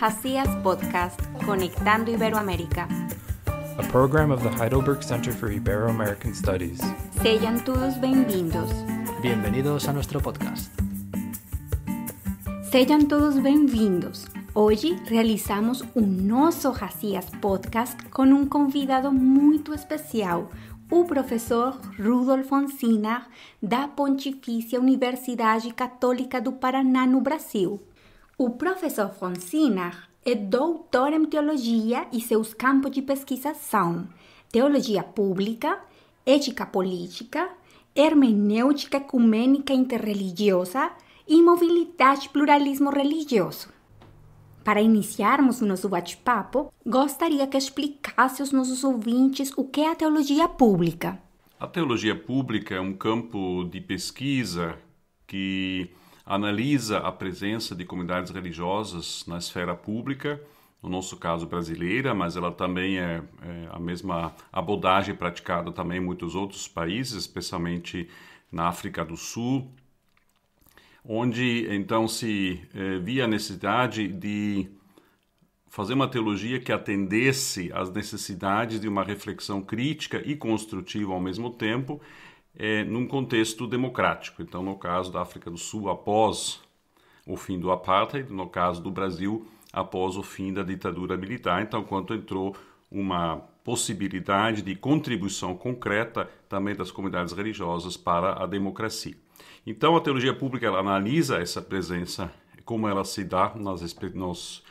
Hacías Podcast, Conectando Iberoamérica. A program of the Heidelberg Center for Ibero-American Studies. Sean todos bienvenidos. Bienvenidos a nuestro podcast. Sean todos bienvenidos. Hoy realizamos un oso Hacias Podcast con un convidado muy especial, el profesor Rudolf Onsinar, da Pontificia Universidade Católica do Paraná, no Brasil. O professor Francinar é doutor em teologia e seus campos de pesquisa são teologia pública, ética política, hermenêutica ecumênica interreligiosa e mobilidade pluralismo religioso. Para iniciarmos o nosso bate-papo, gostaria que explicasse aos nossos ouvintes o que é a teologia pública. A teologia pública é um campo de pesquisa que analisa a presença de comunidades religiosas na esfera pública, no nosso caso brasileira, mas ela também é, é a mesma abordagem praticada também em muitos outros países, especialmente na África do Sul, onde então se é, via a necessidade de fazer uma teologia que atendesse às necessidades de uma reflexão crítica e construtiva ao mesmo tempo é, num contexto democrático. Então, no caso da África do Sul, após o fim do apartheid, no caso do Brasil, após o fim da ditadura militar. Então, quando entrou uma possibilidade de contribuição concreta também das comunidades religiosas para a democracia. Então, a teologia pública ela analisa essa presença, como ela se dá nas, nos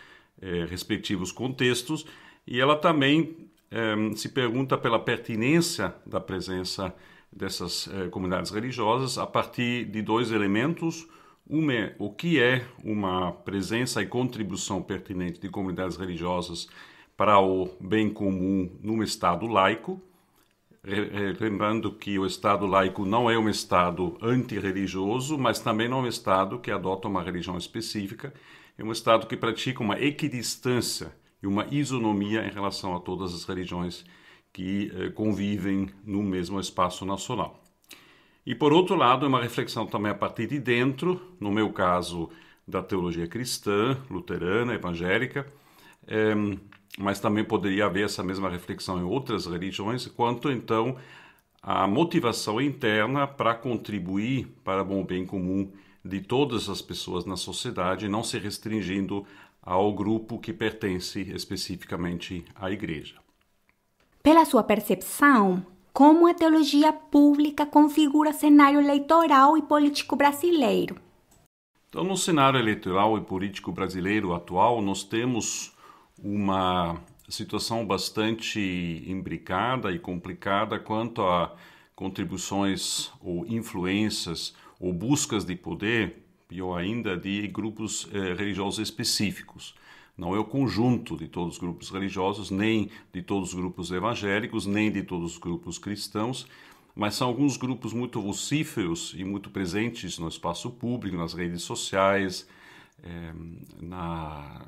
é, respectivos contextos, e ela também é, se pergunta pela pertinência da presença religiosa dessas eh, comunidades religiosas a partir de dois elementos. Um é o que é uma presença e contribuição pertinente de comunidades religiosas para o bem comum num Estado laico. Lembrando que o Estado laico não é um Estado antirreligioso, mas também não é um Estado que adota uma religião específica, é um Estado que pratica uma equidistância e uma isonomia em relação a todas as religiões que eh, convivem no mesmo espaço nacional. E por outro lado, é uma reflexão também a partir de dentro, no meu caso, da teologia cristã, luterana, evangélica, eh, mas também poderia haver essa mesma reflexão em outras religiões, quanto então à motivação interna para contribuir para o bem comum de todas as pessoas na sociedade, não se restringindo ao grupo que pertence especificamente à igreja. Pela sua percepção, como a teologia pública configura cenário eleitoral e político brasileiro? Então, no cenário eleitoral e político brasileiro atual, nós temos uma situação bastante imbricada e complicada quanto a contribuições ou influências ou buscas de poder, pior ainda, de grupos eh, religiosos específicos. Não é o conjunto de todos os grupos religiosos, nem de todos os grupos evangélicos, nem de todos os grupos cristãos, mas são alguns grupos muito vocíferos e muito presentes no espaço público, nas redes sociais, é, na,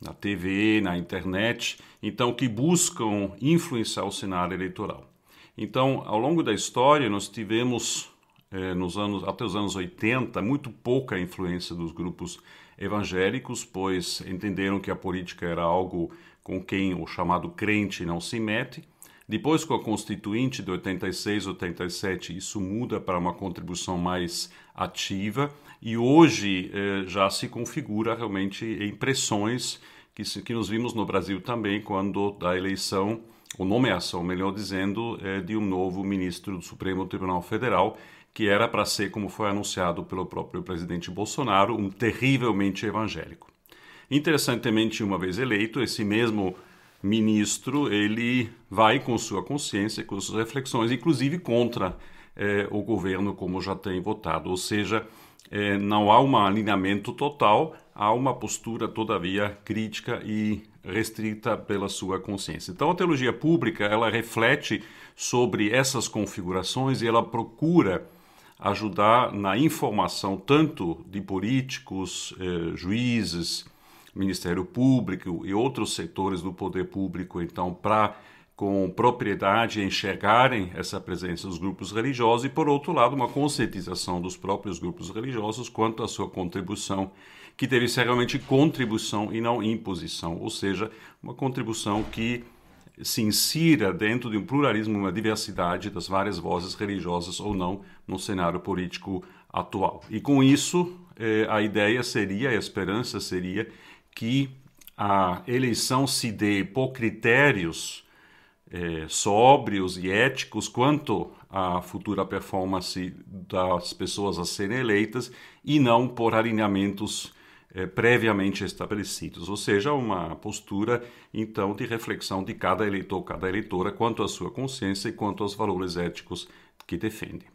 na TV, na internet, então que buscam influenciar o cenário eleitoral. Então, ao longo da história, nós tivemos eh, nos anos até os anos 80 muito pouca influência dos grupos evangélicos, pois entenderam que a política era algo com quem o chamado crente não se mete. Depois, com a Constituinte de 86, 87, isso muda para uma contribuição mais ativa e hoje eh, já se configura realmente em pressões que, que nos vimos no Brasil também quando da eleição, ou nomeação, melhor dizendo, eh, de um novo ministro do Supremo Tribunal Federal que era para ser, como foi anunciado pelo próprio presidente Bolsonaro, um terrivelmente evangélico. Interessantemente, uma vez eleito, esse mesmo ministro ele vai com sua consciência, com suas reflexões, inclusive contra eh, o governo, como já tem votado. Ou seja, eh, não há um alinhamento total, há uma postura, todavia, crítica e restrita pela sua consciência. Então, a teologia pública ela reflete sobre essas configurações e ela procura ajudar na informação tanto de políticos, eh, juízes, Ministério Público e outros setores do poder público, então, para com propriedade enxergarem essa presença dos grupos religiosos e, por outro lado, uma conscientização dos próprios grupos religiosos quanto à sua contribuição, que deve ser realmente contribuição e não imposição, ou seja, uma contribuição que se insira dentro de um pluralismo, uma diversidade das várias vozes religiosas ou não no cenário político atual. E com isso, eh, a ideia seria, a esperança seria que a eleição se dê por critérios eh, sóbrios e éticos quanto à futura performance das pessoas a serem eleitas e não por alinhamentos é, previamente estabelecidos, ou seja, uma postura então de reflexão de cada eleitor, cada eleitora quanto à sua consciência e quanto aos valores éticos que defende.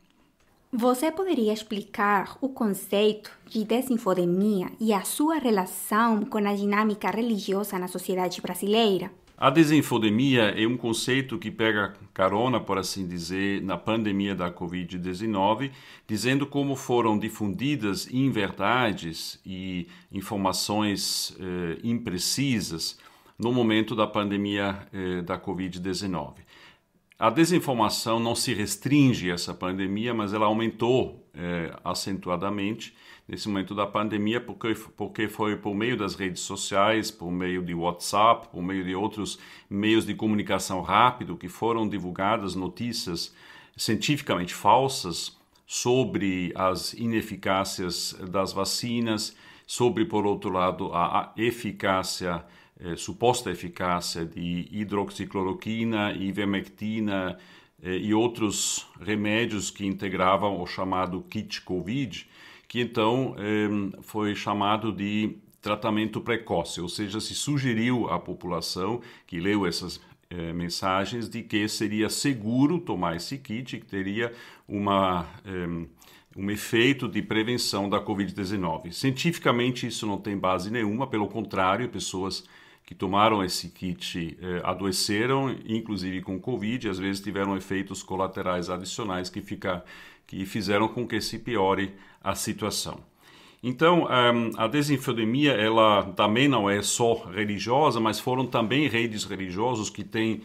Você poderia explicar o conceito de desinfodemia e a sua relação com a dinâmica religiosa na sociedade brasileira? A desinfodemia é um conceito que pega carona, por assim dizer, na pandemia da Covid-19, dizendo como foram difundidas inverdades e informações eh, imprecisas no momento da pandemia eh, da Covid-19. A desinformação não se restringe a essa pandemia, mas ela aumentou eh, acentuadamente nesse momento da pandemia, porque, porque foi por meio das redes sociais, por meio de WhatsApp, por meio de outros meios de comunicação rápido que foram divulgadas notícias cientificamente falsas sobre as ineficácias das vacinas, sobre, por outro lado, a eficácia, eh, suposta eficácia de hidroxicloroquina, ivermectina eh, e outros remédios que integravam o chamado kit COVID, que então eh, foi chamado de tratamento precoce, ou seja, se sugeriu à população que leu essas eh, mensagens de que seria seguro tomar esse kit, que teria uma, eh, um efeito de prevenção da Covid-19. Cientificamente, isso não tem base nenhuma, pelo contrário, pessoas que tomaram esse kit eh, adoeceram, inclusive com Covid, às vezes tiveram efeitos colaterais adicionais que fica que fizeram com que se piore a situação. Então, ehm, a desinfodemia, ela também não é só religiosa, mas foram também redes religiosas que têm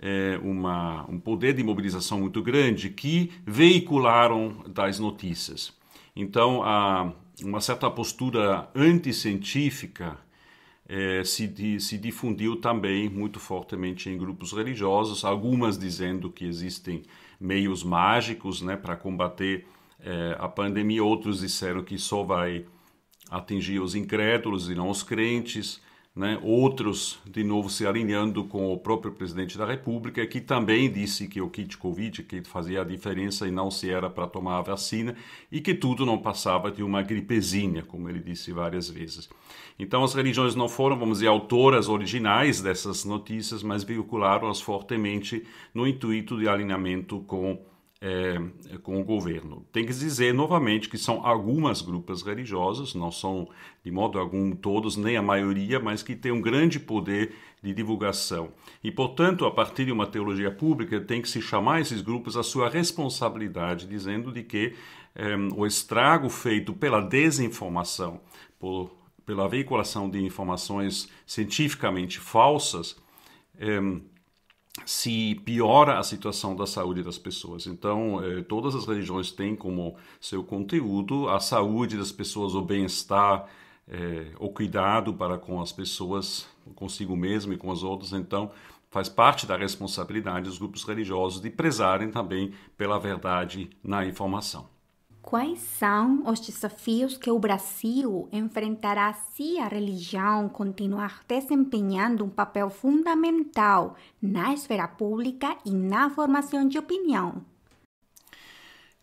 eh, uma, um poder de mobilização muito grande, que veicularam tais notícias. Então, a, uma certa postura anticientífica é, se, se difundiu também muito fortemente em grupos religiosos, algumas dizendo que existem meios mágicos né, para combater é, a pandemia, outros disseram que só vai atingir os incrédulos e não os crentes né? outros, de novo, se alinhando com o próprio presidente da República, que também disse que o kit Covid que fazia a diferença e não se era para tomar a vacina e que tudo não passava de uma gripezinha, como ele disse várias vezes. Então, as religiões não foram, vamos dizer, autoras originais dessas notícias, mas veicularam-as fortemente no intuito de alinhamento com é, com o governo. Tem que dizer novamente que são algumas grupos religiosos, não são de modo algum todos, nem a maioria, mas que têm um grande poder de divulgação. E, portanto, a partir de uma teologia pública, tem que se chamar esses grupos à sua responsabilidade, dizendo de que é, o estrago feito pela desinformação, por, pela veiculação de informações cientificamente falsas, é, se piora a situação da saúde das pessoas. Então, eh, todas as religiões têm como seu conteúdo a saúde das pessoas, o bem-estar, eh, o cuidado para com as pessoas, consigo mesmo e com as outras. Então, faz parte da responsabilidade dos grupos religiosos de prezarem também pela verdade na informação. Quais são os desafios que o Brasil enfrentará se a religião continuar desempenhando um papel fundamental na esfera pública e na formação de opinião?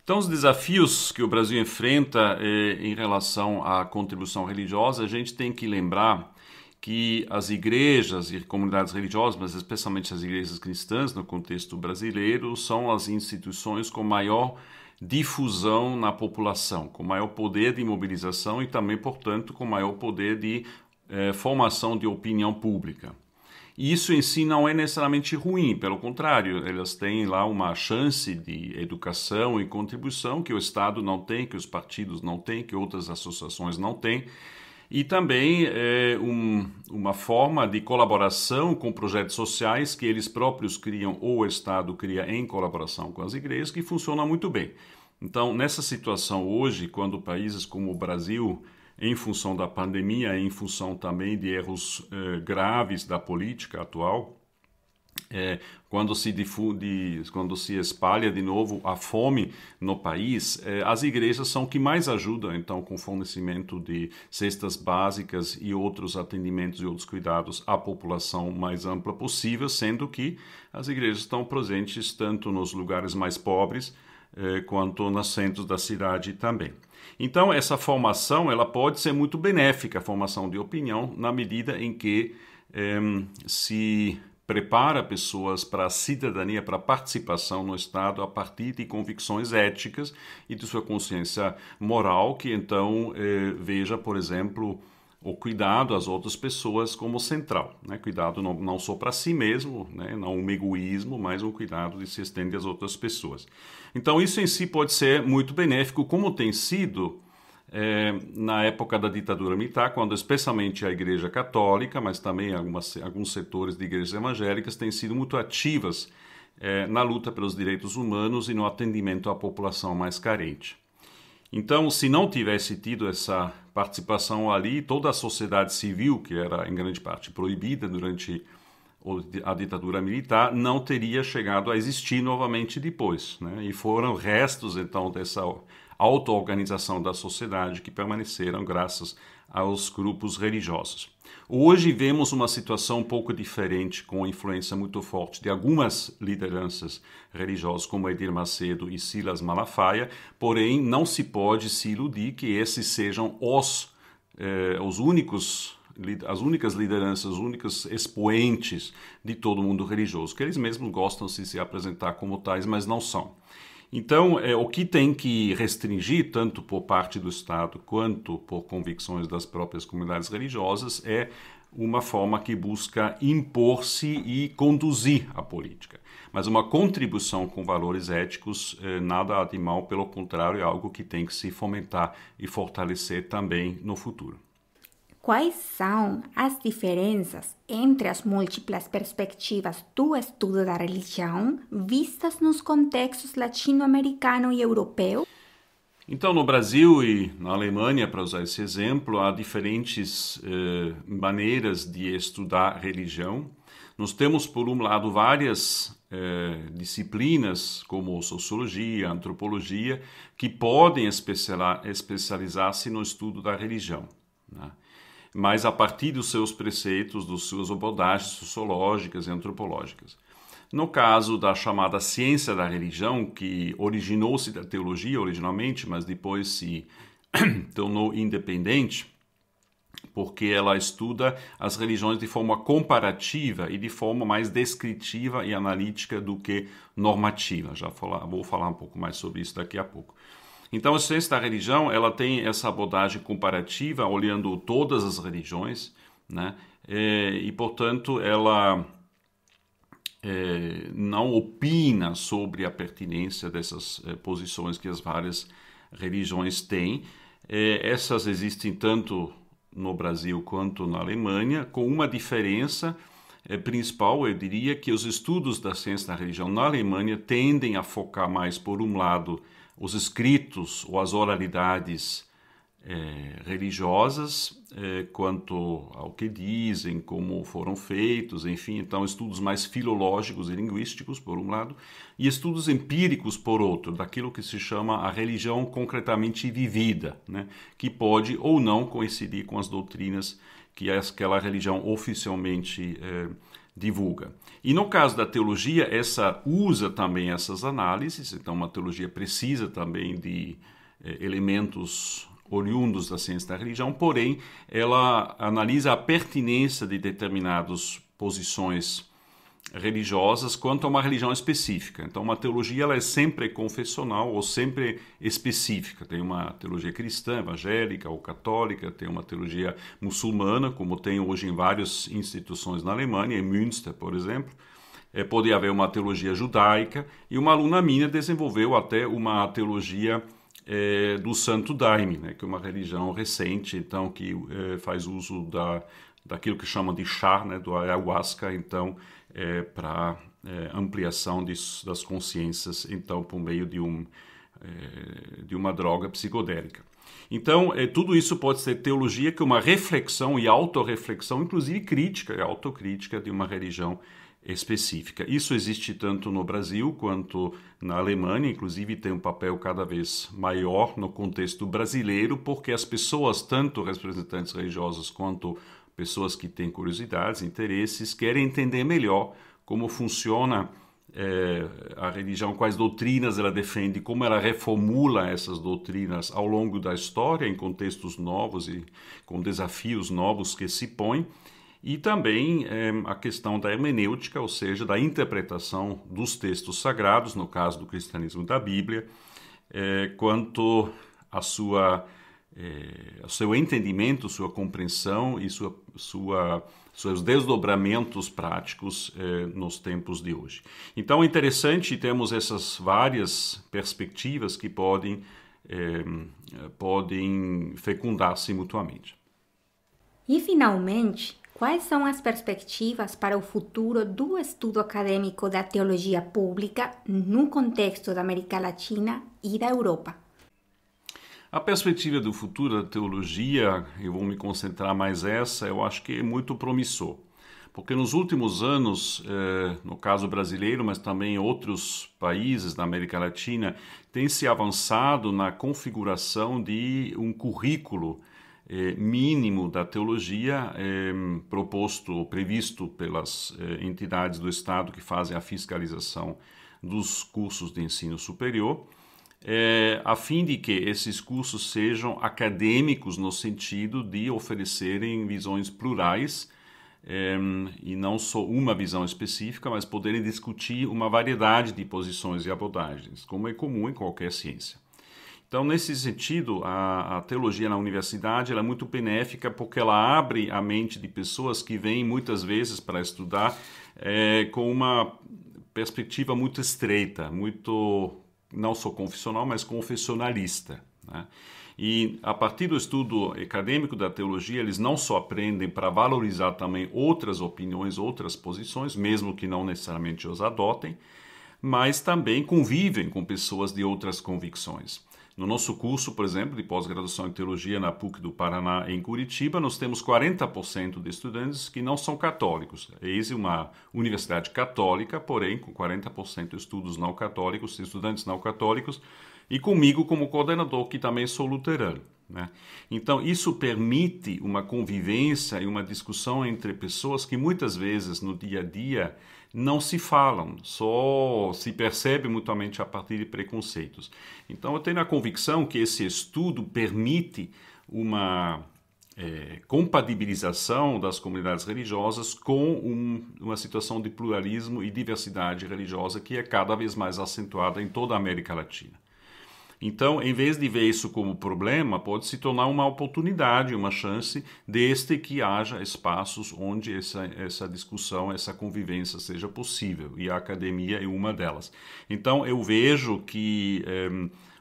Então, os desafios que o Brasil enfrenta eh, em relação à contribuição religiosa, a gente tem que lembrar que as igrejas e comunidades religiosas, mas especialmente as igrejas cristãs no contexto brasileiro, são as instituições com maior difusão na população, com maior poder de mobilização e também, portanto, com maior poder de eh, formação de opinião pública. E isso em si não é necessariamente ruim, pelo contrário, elas têm lá uma chance de educação e contribuição que o Estado não tem, que os partidos não têm, que outras associações não têm e também é, um, uma forma de colaboração com projetos sociais que eles próprios criam ou o Estado cria em colaboração com as igrejas, que funciona muito bem. Então, nessa situação hoje, quando países como o Brasil, em função da pandemia, em função também de erros eh, graves da política atual, é, quando se difunde, quando se espalha de novo a fome no país, é, as igrejas são que mais ajudam, então, com fornecimento de cestas básicas e outros atendimentos e outros cuidados à população mais ampla possível, sendo que as igrejas estão presentes tanto nos lugares mais pobres é, quanto nos centros da cidade também. Então, essa formação ela pode ser muito benéfica, a formação de opinião, na medida em que é, se prepara pessoas para a cidadania, para a participação no Estado a partir de convicções éticas e de sua consciência moral, que então eh, veja, por exemplo, o cuidado às outras pessoas como central. Né? Cuidado não, não só para si mesmo, né? não um egoísmo, mas um cuidado que se estende às outras pessoas. Então, isso em si pode ser muito benéfico, como tem sido é, na época da ditadura militar, quando especialmente a Igreja Católica, mas também algumas, alguns setores de igrejas evangélicas têm sido muito ativas é, na luta pelos direitos humanos e no atendimento à população mais carente. Então, se não tivesse tido essa participação ali, toda a sociedade civil, que era em grande parte proibida durante a ditadura militar, não teria chegado a existir novamente depois. Né? E foram restos, então, dessa auto-organização da sociedade que permaneceram graças aos grupos religiosos. Hoje vemos uma situação um pouco diferente, com a influência muito forte de algumas lideranças religiosas, como Edir Macedo e Silas Malafaia, porém não se pode se iludir que esses sejam os, eh, os únicos as únicas lideranças, os únicos expoentes de todo o mundo religioso, que eles mesmos gostam de se apresentar como tais, mas não são. Então, é, o que tem que restringir, tanto por parte do Estado quanto por convicções das próprias comunidades religiosas, é uma forma que busca impor-se e conduzir a política. Mas uma contribuição com valores éticos, é, nada há de mal, pelo contrário, é algo que tem que se fomentar e fortalecer também no futuro. Quais são as diferenças entre as múltiplas perspectivas do estudo da religião vistas nos contextos latino-americano e europeu? Então, no Brasil e na Alemanha, para usar esse exemplo, há diferentes eh, maneiras de estudar religião. Nós temos, por um lado, várias eh, disciplinas, como sociologia, antropologia, que podem especializar-se no estudo da religião. Né? mas a partir dos seus preceitos, das suas abordagens sociológicas e antropológicas. No caso da chamada ciência da religião, que originou-se da teologia originalmente, mas depois se tornou independente, porque ela estuda as religiões de forma comparativa e de forma mais descritiva e analítica do que normativa. Já vou falar um pouco mais sobre isso daqui a pouco. Então, a ciência da religião ela tem essa abordagem comparativa, olhando todas as religiões, né? É, e, portanto, ela é, não opina sobre a pertinência dessas é, posições que as várias religiões têm. essas existem tanto no Brasil quanto na Alemanha, com uma diferença principal, eu diria, que os estudos da ciência da religião na Alemanha tendem a focar mais, por um lado, os escritos ou as oralidades eh, religiosas eh, quanto ao que dizem, como foram feitos, enfim, então estudos mais filológicos e linguísticos por um lado e estudos empíricos por outro, daquilo que se chama a religião concretamente vivida, né, que pode ou não coincidir com as doutrinas que aquela religião oficialmente eh, divulga. E no caso da teologia, essa usa também essas análises, então uma teologia precisa também de eh, elementos oriundos da ciência da religião, porém ela analisa a pertinência de determinadas posições religiosas quanto a uma religião específica. Então, uma teologia ela é sempre confessional ou sempre específica. Tem uma teologia cristã, evangélica ou católica, tem uma teologia muçulmana, como tem hoje em várias instituições na Alemanha, em Münster, por exemplo. É, pode haver uma teologia judaica, e uma aluna minha desenvolveu até uma teologia é, do Santo Daime, né, que é uma religião recente, então que é, faz uso da, daquilo que chamam de chá, né, do ayahuasca, então é, para é, ampliação de, das consciências, então por meio de um é, de uma droga psicodélica. Então, é, tudo isso pode ser teologia que é uma reflexão e autorreflexão, inclusive crítica e autocrítica de uma religião específica. Isso existe tanto no Brasil quanto na Alemanha, inclusive tem um papel cada vez maior no contexto brasileiro, porque as pessoas, tanto representantes religiosos quanto pessoas que têm curiosidades, interesses, querem entender melhor como funciona é, a religião, quais doutrinas ela defende, como ela reformula essas doutrinas ao longo da história, em contextos novos e com desafios novos que se põem e também eh, a questão da hermenêutica, ou seja, da interpretação dos textos sagrados, no caso do cristianismo da Bíblia, eh, quanto a sua, eh, ao seu entendimento, sua compreensão e sua, sua, seus desdobramentos práticos nos tempos de hoje. Então é interessante, temos essas várias perspectivas que podem, podem fecundar-se mutuamente. E finalmente, Quais são as perspectivas para o futuro do estudo acadêmico da teologia pública no contexto da América Latina e da Europa? A perspectiva do futuro da teologia, eu vou me concentrar mais essa, eu acho que é muito promissor. Porque nos últimos anos, eh, no caso brasileiro, mas também em outros países da América Latina, tem se avançado na configuração de um currículo é, mínimo da teologia eh, proposto, previsto pelas é, entidades do Estado que fazem a fiscalização dos cursos de ensino superior, a fim de que esses cursos sejam acadêmicos no sentido de oferecerem visões plurais e não só uma visão específica, mas poderem discutir uma variedade de posições e abordagens, como é comum em qualquer ciência. Então, nesse sentido, a, a teologia na universidade é muito benéfica porque ela abre a mente de pessoas que vêm muitas vezes para estudar é, com uma perspectiva muito estreita, muito não só confessional, mas confessionalista. Né? E a partir do estudo acadêmico da teologia, eles não só aprendem para valorizar também outras opiniões, outras posições, mesmo que não necessariamente os adotem, mas também convivem com pessoas de outras convicções. No nosso curso, por exemplo, de pós-graduação em teologia na PUC do Paraná, em Curitiba, nós temos 40% de estudantes que não são católicos. Eis é uma universidade católica, porém com 40% de estudos não católicos, estudantes não católicos, e comigo como coordenador, que também sou luterano. Né? Então, isso permite uma convivência e uma discussão entre pessoas que muitas vezes no dia a dia não se falam, só se percebe mutuamente a partir de preconceitos. Então eu tenho a convicção que esse estudo permite uma é, compatibilização das comunidades religiosas com um, uma situação de pluralismo e diversidade religiosa que é cada vez mais acentuada em toda a América Latina. Então, em vez de ver isso como problema, pode se tornar uma oportunidade, uma chance, desde que haja espaços onde essa, essa discussão, essa convivência seja possível, e a academia é uma delas. Então, eu vejo que. Eh,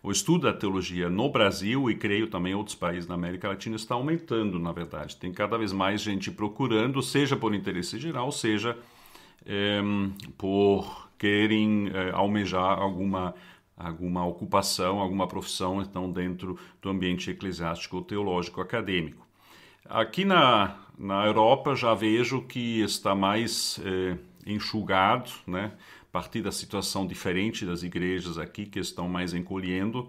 o estudo da teologia no Brasil e creio também em outros países da América Latina está aumentando, na verdade. Tem cada vez mais gente procurando, seja por interesse geral, seja é, por querem é, almejar alguma alguma ocupação, alguma profissão, então, dentro do ambiente eclesiástico, teológico, acadêmico. Aqui na, na Europa já vejo que está mais eh, enxugado, né? a partir da situação diferente das igrejas aqui, que estão mais encolhendo.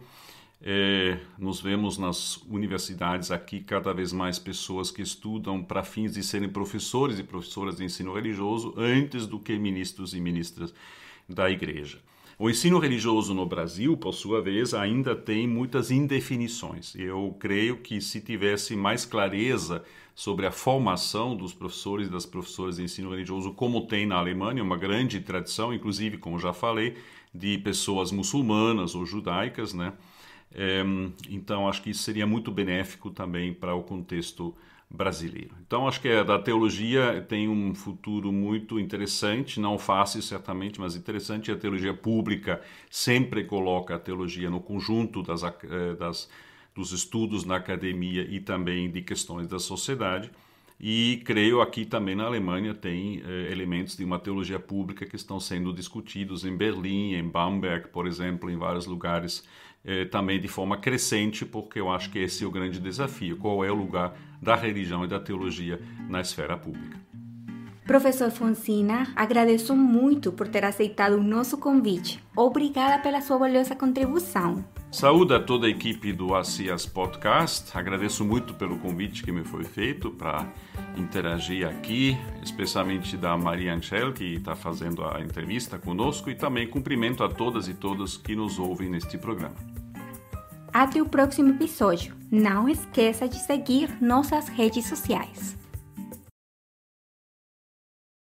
Eh, nos vemos nas universidades aqui cada vez mais pessoas que estudam para fins de serem professores e professoras de ensino religioso antes do que ministros e ministras da igreja. O ensino religioso no Brasil, por sua vez, ainda tem muitas indefinições. Eu creio que se tivesse mais clareza sobre a formação dos professores e das professoras de ensino religioso, como tem na Alemanha, uma grande tradição, inclusive, como já falei, de pessoas muçulmanas ou judaicas, né? Eh, então, acho que isso seria muito benéfico também para o contexto brasileiro. Então, acho que a da teologia tem um futuro muito interessante, não fácil certamente, mas interessante. A teologia pública sempre coloca a teologia no conjunto das, eh, das, dos estudos na academia e também de questões da sociedade. E creio aqui também na Alemanha tem eh, elementos de uma teologia pública que estão sendo discutidos em Berlim, em Bamberg, por exemplo, em vários lugares eh, também de forma crescente, porque eu acho que esse é o grande desafio: qual é o lugar da religião e da teologia na esfera pública. Professor Fonsina, agradeço muito por ter aceitado o nosso convite. Obrigada pela sua valiosa contribuição. Saúdo a toda a equipe do ACIAS Podcast. Agradeço muito pelo convite que me foi feito para interagir aqui, especialmente da Maria Angel, que está fazendo a entrevista conosco, e também cumprimento a todas e todos que nos ouvem neste programa. Até o próximo episódio. Não esqueça de seguir nossas redes sociais.